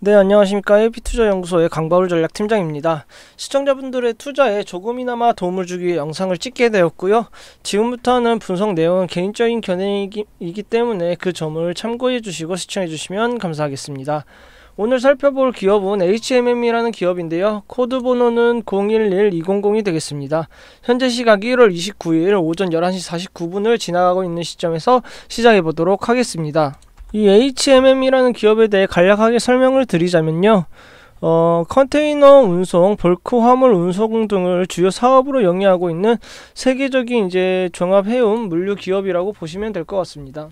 네, 안녕하십니까. AP투자연구소의 강바울 전략팀장입니다. 시청자분들의 투자에 조금이나마 도움을 주기 위해 영상을 찍게 되었고요. 지금부터는 분석 내용은 개인적인 견해이기 때문에 그 점을 참고해 주시고 시청해 주시면 감사하겠습니다. 오늘 살펴볼 기업은 HMM이라는 기업인데요. 코드 번호는 011200이 되겠습니다. 현재 시각 1월 29일 오전 11시 49분을 지나가고 있는 시점에서 시작해 보도록 하겠습니다. 이 HMM이라는 기업에 대해 간략하게 설명을 드리자면요. 어, 컨테이너 운송, 벌크 화물 운송 등을 주요 사업으로 영위하고 있는 세계적인 이제 종합해운 물류 기업이라고 보시면 될 것 같습니다.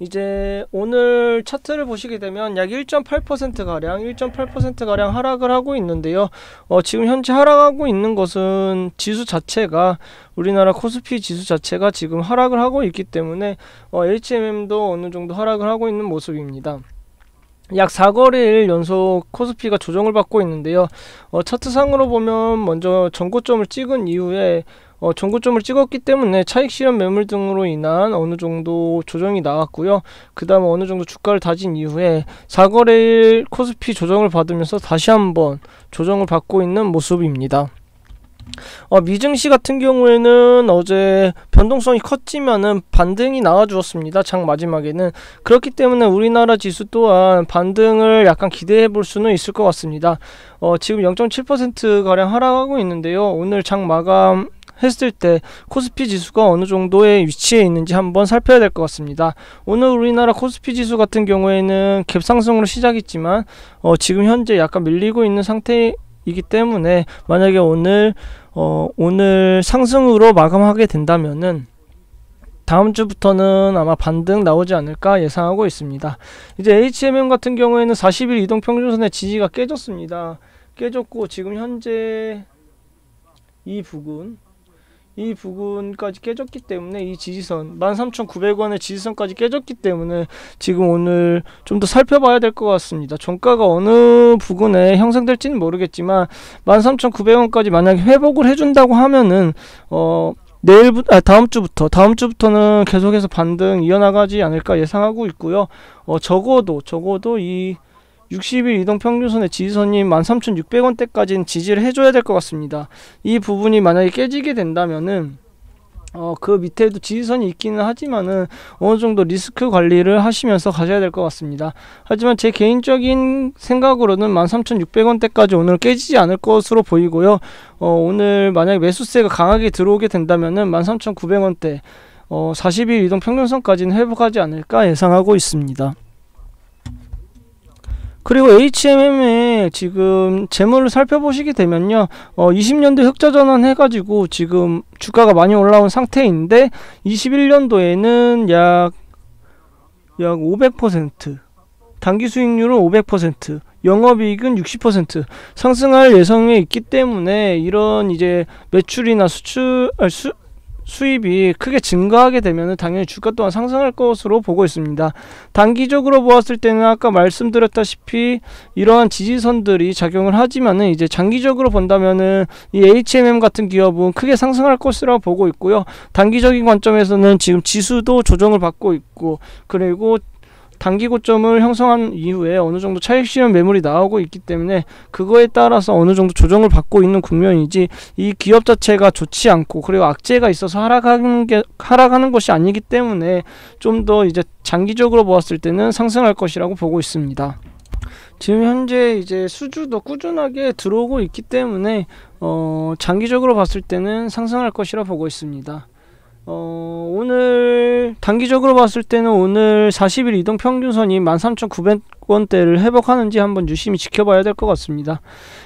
이제 오늘 차트를 보시게 되면 약 1.8%가량 1.8%가량 하락을 하고 있는데요. 어, 지금 현재 하락하고 있는 것은 지수 자체가 우리나라 코스피 지수 자체가 지금 하락을 하고 있기 때문에 어, HMM도 어느 정도 하락을 하고 있는 모습입니다. 약 4거래일 연속 코스피가 조정을 받고 있는데요. 어, 차트상으로 보면 먼저 전고점을 찍은 이후에 어, 전고점을 찍었기 때문에 차익 실현 매물 등으로 인한 어느 정도 조정이 나왔고요. 그 다음 에 어느 정도 주가를 다진 이후에 4거래일 코스피 조정을 받으면서 다시 한번 조정을 받고 있는 모습입니다. 어, 미증시 같은 경우에는 어제 변동성이 컸지만은 반등이 나와주었습니다. 장 마지막에는 그렇기 때문에 우리나라 지수 또한 반등을 약간 기대해 볼 수는 있을 것 같습니다. 어, 지금 0.7% 가량 하락하고 있는데요. 오늘 장 마감 했을 때 코스피 지수가 어느 정도의 위치에 있는지 한번 살펴야 될 것 같습니다. 오늘 우리나라 코스피 지수 같은 경우에는 갭상승으로 시작했지만 어, 지금 현재 약간 밀리고 있는 상태 이기 때문에 만약에 오늘 어, 오늘 상승으로 마감하게 된다면은 다음 주부터는 아마 반등 나오지 않을까 예상하고 있습니다. 이제 HMM 같은 경우에는 40일 이동 평균선의 지지가 깨졌습니다. 깨졌고 지금 현재 이 부근 이 부근까지 깨졌기 때문에 이 지지선 13,900원의 지지선까지 깨졌기 때문에 지금 오늘 좀 더 살펴봐야 될 것 같습니다. 종가가 어느 부근에 형성될지는 모르겠지만 13,900원까지 만약에 회복을 해준다고 하면은 어 내일부터 아, 다음 주부터 다음 주부터는 계속해서 반등 이어나가지 않을까 예상하고 있고요. 어 적어도 적어도 이 60일 이동 평균선의 지지선이 13,600원대까지는 지지를 해줘야 될 것 같습니다. 이 부분이 만약에 깨지게 된다면은 어, 그 밑에도 지지선이 있기는 하지만은 어느 정도 리스크 관리를 하시면서 가셔야 될 것 같습니다. 하지만 제 개인적인 생각으로는 13,600원대까지 오늘 깨지지 않을 것으로 보이고요. 어, 오늘 만약 에 매수세가 강하게 들어오게 된다면은 13,900원대 어, 40일 이동 평균선까지는 회복하지 않을까 예상하고 있습니다. 그리고 HMM의 지금 재물을 살펴보시게 되면요. 어, 20년도 흑자 전환 해가지고 지금 주가가 많이 올라온 상태인데 21년도에는 약 약 500% 단기 수익률은 500% 영업이익은 60% 상승할 예정에 있기 때문에 이런 이제 매출이나 수출 아, 수, 수입이 크게 증가하게 되면 당연히 주가 또한 상승할 것으로 보고 있습니다. 단기적으로 보았을 때는 아까 말씀드렸다시피 이러한 지지선들이 작용을 하지만은 이제 장기적으로 본다면은 이 HMM 같은 기업은 크게 상승할 것이라 보고 있고요. 단기적인 관점에서는 지금 지수도 조정을 받고 있고 그리고 단기 고점을 형성한 이후에 어느 정도 차익 실현 매물이 나오고 있기 때문에 그거에 따라서 어느 정도 조정을 받고 있는 국면이지 이 기업 자체가 좋지 않고 그리고 악재가 있어서 하락하는 게 하락하는 것이 아니기 때문에 좀 더 이제 장기적으로 보았을 때는 상승할 것이라고 보고 있습니다. 지금 현재 이제 수주도 꾸준하게 들어오고 있기 때문에 어, 장기적으로 봤을 때는 상승할 것이라 보고 있습니다. 어, 오늘 단기적으로 봤을 때는 오늘 40일 이동 평균선이 13,900원대를 회복하는지 한번 유심히 지켜봐야 될 것 같습니다.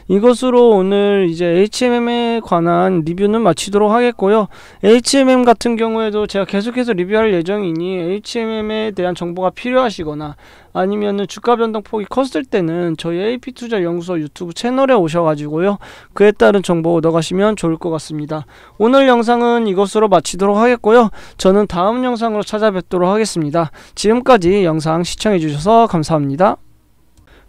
이것으로 오늘 이제 HMM에 관한 리뷰는 마치도록 하겠고요. HMM 같은 경우에도 제가 계속해서 리뷰할 예정이니 HMM에 대한 정보가 필요하시거나 아니면은 주가 변동폭이 컸을 때는 저희 AP 투자 연구소 유튜브 채널에 오셔가지고요 그에 따른 정보 얻어가시면 좋을 것 같습니다. 오늘 영상은 이것으로 마치도록 하겠고요. 저는 다음 영상으로 찾아뵙도록 하겠습니다. 지금까지 영상 시청해주셔서 감사합니다.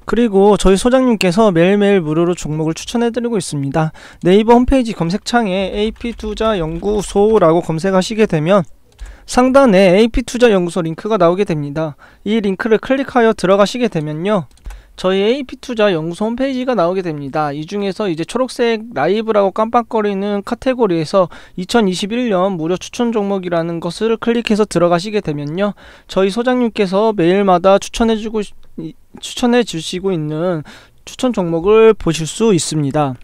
그리고 저희 소장님께서 매일매일 무료로 종목을 추천해드리고 있습니다. 네이버 홈페이지 검색창에 AP투자연구소라고 검색하시게 되면 상단에 AP투자연구소 링크가 나오게 됩니다. 이 링크를 클릭하여 들어가시게 되면요. 저희 AP투자연구소 홈페이지가 나오게 됩니다. 이 중에서 이제 초록색 라이브라고 깜빡거리는 카테고리에서 2021년 무료 추천 종목이라는 것을 클릭해서 들어가시게 되면요. 저희 소장님께서 매일마다 추천해주고, 추천해 주시고 있는 추천 종목을 보실 수 있습니다.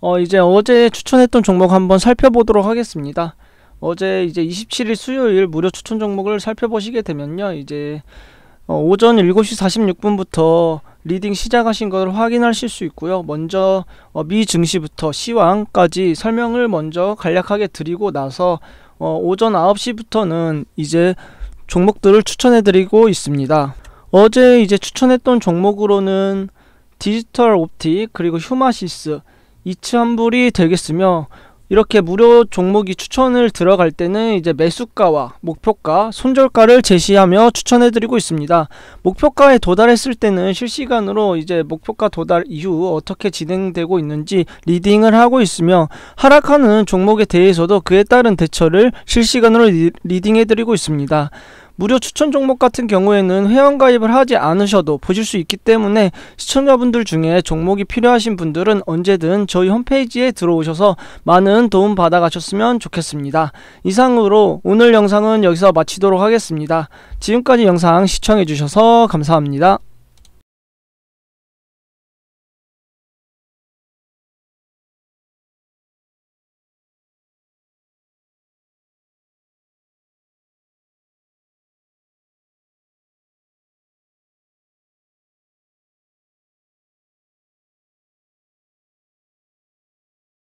어, 이제 어제 추천했던 종목 한번 살펴보도록 하겠습니다. 어제 이제 27일 수요일 무료 추천 종목을 살펴보시게 되면요. 이제 어, 오전 7시 46분부터 리딩 시작하신 것을 확인하실 수 있고요. 먼저 어, 미 증시부터 시황까지 설명을 먼저 간략하게 드리고 나서 어, 오전 9시부터는 이제 종목들을 추천해 드리고 있습니다. 어제 이제 추천했던 종목으로는 디지털 옵틱 그리고 휴마시스 이츠 환불이 되겠으며 이렇게 무료 종목이 추천을 들어갈 때는 이제 매수가와 목표가, 손절가를 제시하며 추천해드리고 있습니다. 목표가에 도달했을 때는 실시간으로 이제 목표가 도달 이후 어떻게 진행되고 있는지 리딩을 하고 있으며 하락하는 종목에 대해서도 그에 따른 대처를 실시간으로 리, 딩해드리고 있습니다. 무료 추천 종목 같은 경우에는 회원가입을 하지 않으셔도 보실 수 있기 때문에 시청자분들 중에 종목이 필요하신 분들은 언제든 저희 홈페이지에 들어오셔서 많은 도움 받아가셨으면 좋겠습니다. 이상으로 오늘 영상은 여기서 마치도록 하겠습니다. 지금까지 영상 시청해주셔서 감사합니다.